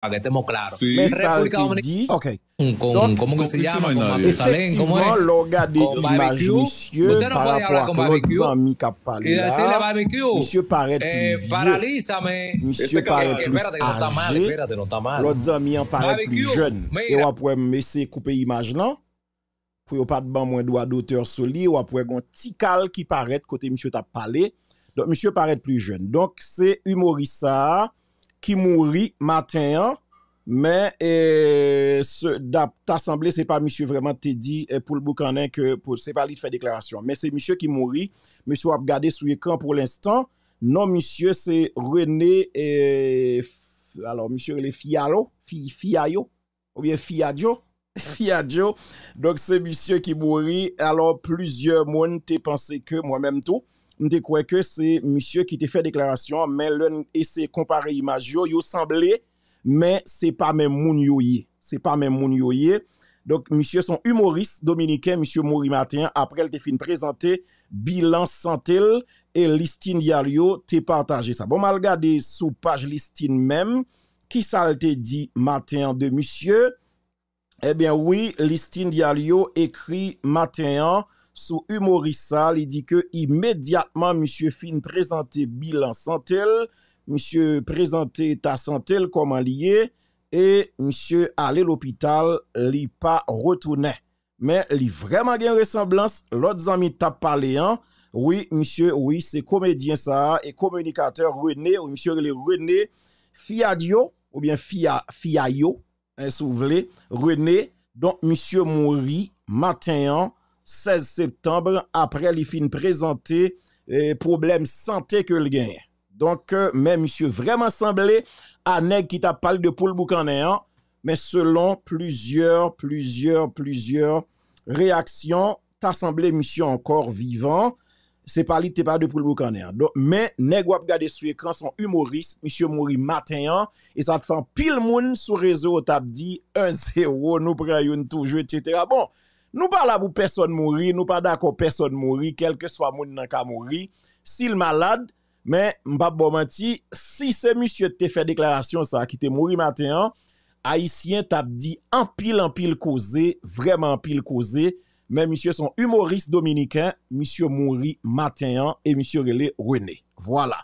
para se barbecue. Monsieur eh, plus Espérate, no está mal, espérate, no está mal. monsieur, paraît Et là. Pour pas de ban moins d'auteur sur lui. Ou après un petit cal qui paraît côté monsieur t'a parlé. Donc monsieur paraît plus jeune. Donc c'est humoriste ça qui mourit matin, hein. mais euh, ce d'assemblée, ce n'est pas monsieur vraiment te dit euh, pour le boucanin que ce n'est pas lui qui fait déclaration. Mais c'est monsieur qui mourit. Monsieur a regardé sur l'écran pour l'instant. Non, monsieur, c'est René. Euh, alors, monsieur, il est Fialo, ou bien Fiadjo. Fiadjo. Donc, c'est monsieur qui mourit. Alors, plusieurs monde te pensé que moi-même tout. Je crois que c'est monsieur qui t'a fait déclaration, mais l'un essaie de comparer image yo, yo semblé, mais c'est pas même moun C'est pas même moun Donc, monsieur son humoriste dominicain, monsieur mourit Matin, après le une présenté bilan santé et Listine diario, te partagé ça. Bon, mal sous page Listine même, qui ça dit matin de monsieur? Eh bien oui, Listine diario écrit matin Sou humorisa li di ke imediatman Monsie fin prezante bilan santel Monsie prezante ta santel koman liye E monsie ale l'opital li pa retoune Men li vreman gen resamblans Lot zami tap pale an Oui monsie oui se komedien sa E komunikater Rene Ou monsie le Rene Fiyadio ou bien Fiyayo Sou vle Rene Don monsie mori maten an 16 septembre après les fin présenté problèmes euh, problème santé que le gagne. Donc même euh, mais monsieur vraiment semblé à qui t'a parlé de poule boucanéen hein, mais selon plusieurs plusieurs plusieurs réactions t'as semblé monsieur encore vivant c'est pas lui pas de poule boucanéen. Hein. Donc mais nèg ou regarder sur écran son humoriste monsieur Mori matin hein, et ça te fait pile monde sur réseau t'as dit 1-0 nous prenons toujours etc. Bon nous pas pour personne mourir, nous pas d'accord personne mourir, quel que soit monde qui ka mourir, s'il malade, mais pas menti, si c'est monsieur te fait déclaration ça qui te mourir matin, haïtien t'a dit en pile en pile causé, vraiment en pile causé, mais monsieur sont humoriste dominicain, monsieur mourit matin et monsieur René. Voilà.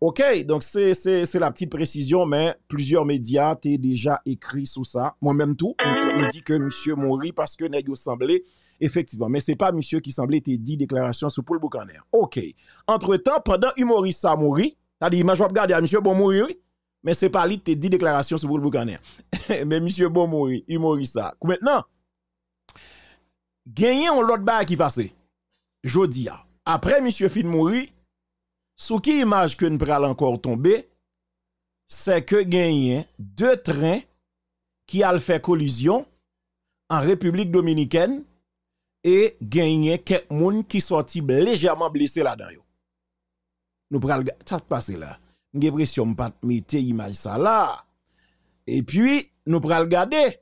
OK, donc c'est la petite précision, mais plusieurs médias t'ont déjà écrit sur ça. Moi-même tout, il dit que monsieur mourit parce que nèg semblait effectivement, mais c'est pas monsieur qui semblait te dit déclaration sur Paul Boucaner. OK. Entre-temps, pendant humoriste ça mourit, c'est-à-dire image va regarder monsieur bon mourir, oui? mais c'est pas lui te dit déclaration sur Paul Boucaner. mais monsieur bon Il mourit ça. Maintenant, gagné en l'autre bail qui passait. Jodia. Après monsieur fin mourir, sous qui image que nous prenons encore tomber, c'est que gagné deux trains qui a fait collision en République dominicaine et gagné quelques monde qui sorti légèrement blessé là-dedans. Nous prenons ça passé là. J'ai l'impression pas mettre image ça là. Et puis nous prenons regarder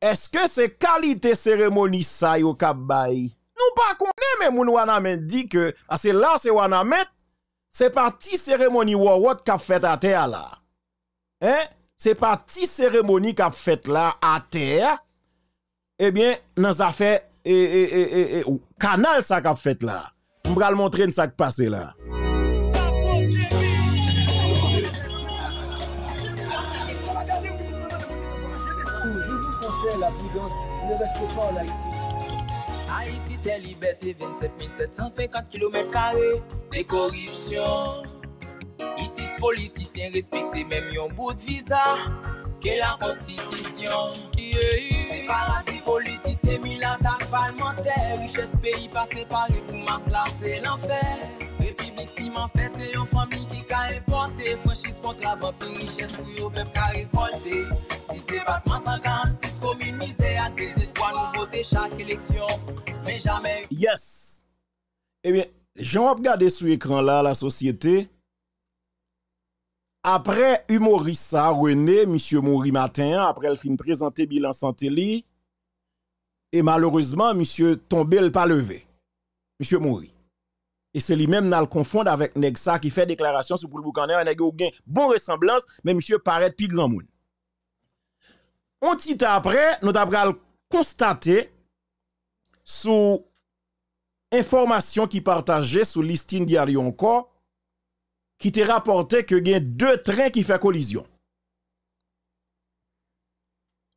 est-ce que c'est qualité cérémonie ça yo cap bay? Nous pas mais nous avons dit que c'est là c'est Wanamet c'est parti cérémonie Wawot qu'a fait à terre là. Hein? c'est parti cérémonie qu'a fait là à terre eh bien dans affaire et, eh, et, eh, et, eh, oh, canal ça qu'a fait là on va le montrer ça qui passé là la prudence ne reste pas Haïti. tes liberté, 27 750 km, des corruptions. Isi politisyen respite mèm yon bout viza Ke la prostitisyon Se parati politisyen mi lan tak valmente Riches peyi pa separe pou mas la se l'anfer Republik si man fè se yon fami ki ka reponte Franchise kont la vap de riches kou yo pep ka reponte Si se debatman san gan, si se kominize A desespo an nou vote chak eleksyon Men jamè Yes Ebyen, jom ap gade sou ekran la la sosyete Après humoriste René, monsieur Mori matin, après le film présenté bilan santé et malheureusement monsieur tombé le pas levé. Monsieur Mori. Et c'est lui-même qui le confondre avec Negsa qui fait déclaration sur le Boukaner, un bon ressemblance, mais monsieur paraît plus grand monde. On petit après, nous avons constaté sous information qui partageait sur listing diario encore qui te rapportait que y a deux trains qui font collision.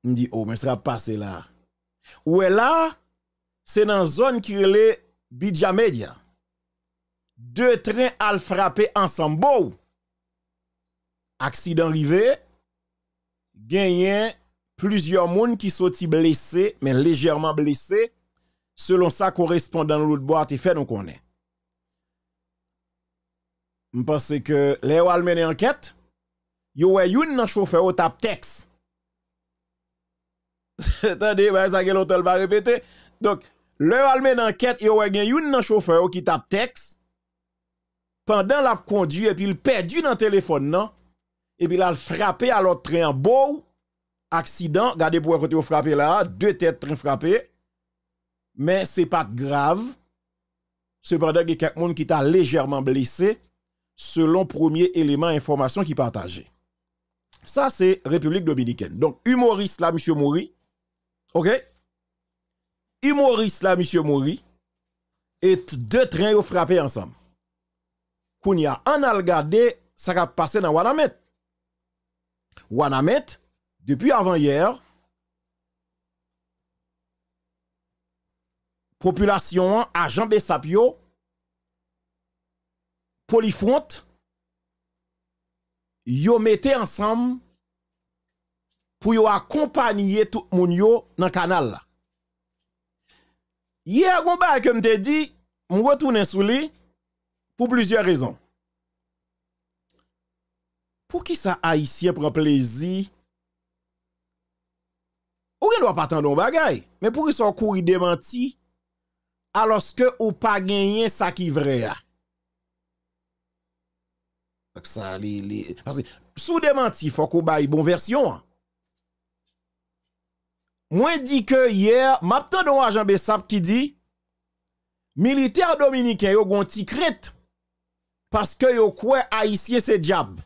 me dit, oh, mais ça passé là. Ou est là, c'est dans une zone qui est Media. Deux trains à frapper ensemble. Accident arrivé, a plusieurs monde qui sont blessés, mais légèrement blessés, selon ça correspondant l'autre boîte et fait, donc on est. Je pense que les ont mené enquête. Yo y youn nan chauffeur au tap texte. Attendez, ça ça que l'hôtel va répéter. Donc, le almen enquête yo ouais gen youn nan chauffeur qui tap texte. Pendant l'a conduite et puis il perdu dans téléphone non et puis il frappé à l'autre train beau accident, regardez pour côté frappé là, deux têtes train frappé. Mais c'est pas grave. Cependant, il y a quelqu'un qui t'a légèrement blessé selon premier élément d'information qui partageait. Ça, c'est République dominicaine. Donc, humoriste là, M. Mouri. OK? Humoriste là, M. Mouri. Et deux trains ont frappé ensemble. Kounia, on a ça a passé dans Wanamet. Wanamet, depuis avant hier, population à Jean Sapio polyfronte, yo mettez ensemble pour accompagner tout le monde dans le canal. Hier, je comme te dit, je retourne sous lui pour plusieurs raisons. Pour qui ça haïtien prend plaisir? Ou ne doit pas attendre bagay, mais pour qu'ils sont courir démenti alors que ou pas gagné ça qui vrai. Donc Parce que, sous démenti, il faut qu'on une bonne version. Hein. Moi, dit que hier, m'attend un agent Bessap qui dit, militaire dominicain, yo gon ti Parce que yo quoi haïtien c'est diable.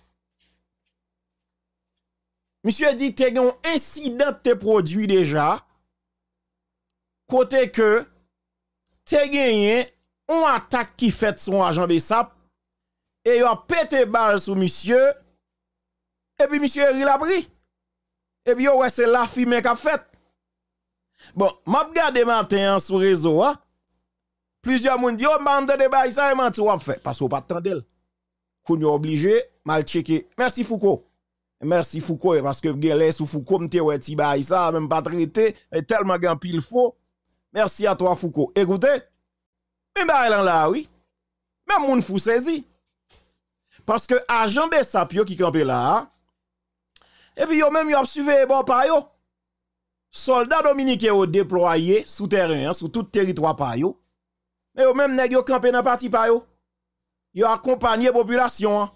Monsieur dit, t'es un incident te produit déjà. Côté que, t'es gagné, on attaque qui fait son agent Bessap et yon pété balle sous monsieur. Et puis monsieur il a pris. Et puis ouais c'est la fumée qu'a fait. Bon, m'a regardé matin sur réseau hein? Plusieurs moun dit oh bande de bail ça et m'a ou fait parce qu'on pas tendel. Qu'on est obligé mal checker. Merci Foucault. Merci Foucault parce que gelé sous Foucault m'te ouais ti bail ça même pas traité tellement grand pile faux. Merci à toi Foucault. Écoutez, mais bail là oui. Même moun fou saisi. Parce que agent Bessap Sapio qui campait là, et puis yon même yon a suivi bon paio, Soldats dominicains ont déployé sous terrain, sous tout territoire paio, Et Mais yo même nèg yo campé dans parti paio, yo. ont accompagné population. Hein.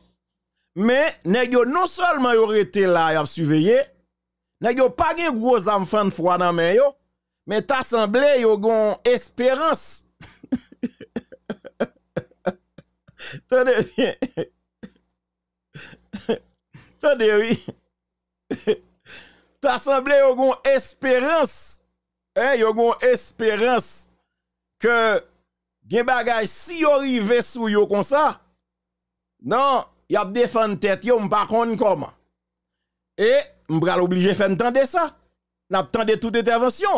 Mais nèg non seulement yo été là, et a surveillé, nèg yo pas de gros enfants de froid dans main yo, mais t'as semblé yo gon espérance. Tenez bien. T'as oui. semblé yon une espérance. Y'a yon espérance que bagay si yon Sous sou comme ça. Non, yon de défendre tête comment. Et m'bral obligé faire ça. N'a tendre toute intervention.